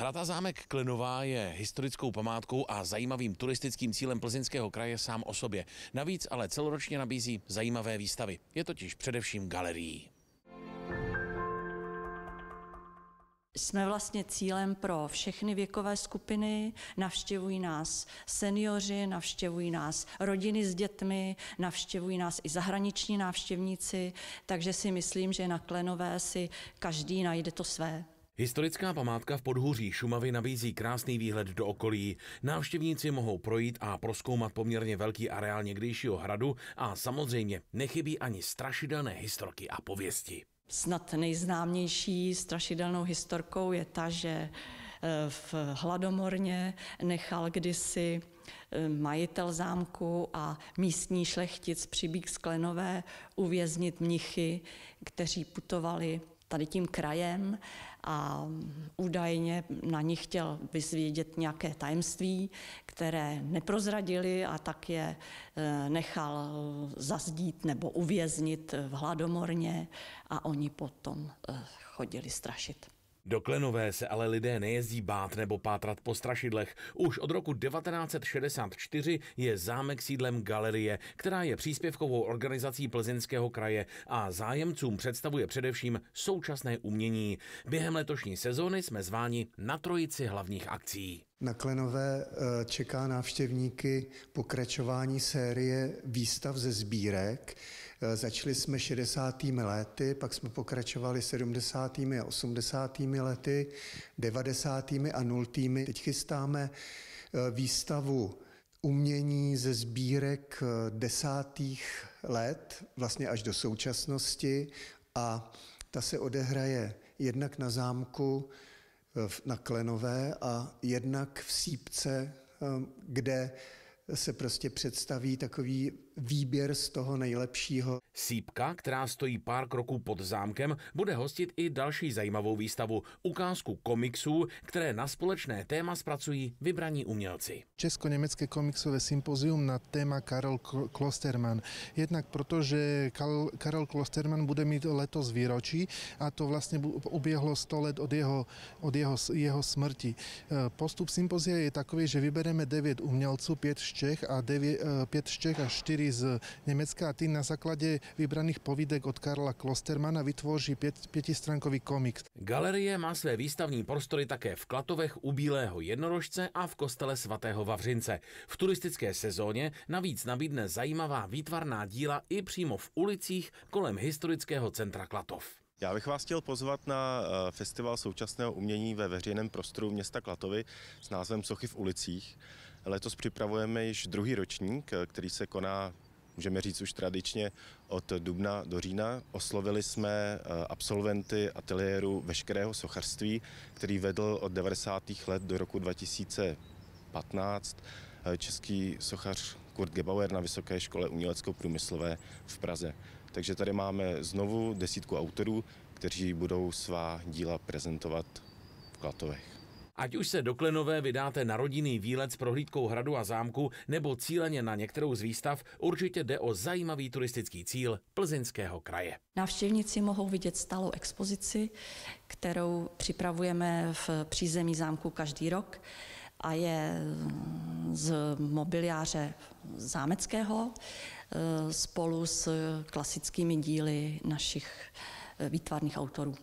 Hrada zámek Klenová je historickou památkou a zajímavým turistickým cílem plzeňského kraje sám o sobě. Navíc ale celoročně nabízí zajímavé výstavy. Je totiž především galerií. Jsme vlastně cílem pro všechny věkové skupiny, navštěvují nás seniori, navštěvují nás rodiny s dětmi, navštěvují nás i zahraniční návštěvníci, takže si myslím, že na Klenové si každý najde to své. Historická památka v podhůří Šumavy nabízí krásný výhled do okolí. Návštěvníci mohou projít a proskoumat poměrně velký areál někdejšího hradu a samozřejmě nechybí ani strašidelné historky a pověsti. Snad nejznámější strašidelnou historkou je ta, že eh, v Hladomorně nechal kdysi eh, majitel zámku a místní šlechtic Přibík Sklenové uvěznit mnichy, kteří putovali tady tím krajem a údajně na nich chtěl vyzvědět nějaké tajemství, které neprozradili a tak je eh, nechal zazdít nebo uvěznit v Hladomorně a oni potom eh, chodili strašit. Do Klenové se ale lidé nejezdí bát nebo pátrat po strašidlech. Už od roku 1964 je zámek sídlem galerie, která je příspěvkovou organizací Plzeňského kraje a zájemcům představuje především současné umění. Během letošní sezóny jsme zváni na trojici hlavních akcí. Na Klenové eh, čeká návštěvníky pokračování série výstav ze sbírek, Eh, začali jsme 60. lety, pak jsme pokračovali 70. a 80. lety, 90. a 0. Teď chystáme eh, výstavu umění ze sbírek eh, desátých let, vlastně až do současnosti a ta se odehraje jednak na zámku na Klenové a jednak v Sípce, kde se prostě představí takový výběr z toho nejlepšího. Sípka, která stojí pár kroků pod zámkem, bude hostit i další zajímavou výstavu, ukázku komiksů, které na společné téma zpracují vybraní umělci. Česko-německé komiksové sympozium na téma Karel Klosterman. Jednak protože že Karel Klosterman bude mít letos výročí a to vlastně uběhlo 100 let od jeho, od jeho, jeho smrti. E, postup sympozia je takový, že vybereme 9 umělců, 5 z Čech a 9, 5 e, z Čech a 4 z Německa a tým na základě vybraných povídek od Karla Klostermana vytvoří pět, pětistránkový komiks. Galerie má své výstavní prostory také v Klatovech u Bílého jednorožce a v kostele svatého Vavřince. V turistické sezóně navíc nabídne zajímavá výtvarná díla i přímo v ulicích kolem historického centra Klatov. Já bych vás chtěl pozvat na eh, festival současného umění ve veřejném prostoru města Klatovy s názvem Sochy v ulicích. Letos připravujeme již druhý ročník, eh, který se koná můžeme říct už tradičně, od dubna do října. Oslovili jsme eh, absolventy ateliéru veškerého sochařství, který vedl od 90. let do roku 2015 český sochař Kurt Gebauer na Vysoké škole umělecko-průmyslové v Praze. Takže tady máme znovu desítku autorů, kteří budou svá díla prezentovat v Klatovech. Ať už se do Klenové vydáte na rodinný výlet s prohlídkou hradu a zámku nebo cíleně na některou z výstav, určitě jde o zajímavý turistický cíl plzeňského kraje. Návštěvníci mohou vidět stálou expozici, kterou připravujeme v přízemí zámku každý rok a je z mobiliáře zámeckého eh, spolu s klasickými díly našich eh, výtvarných autorů.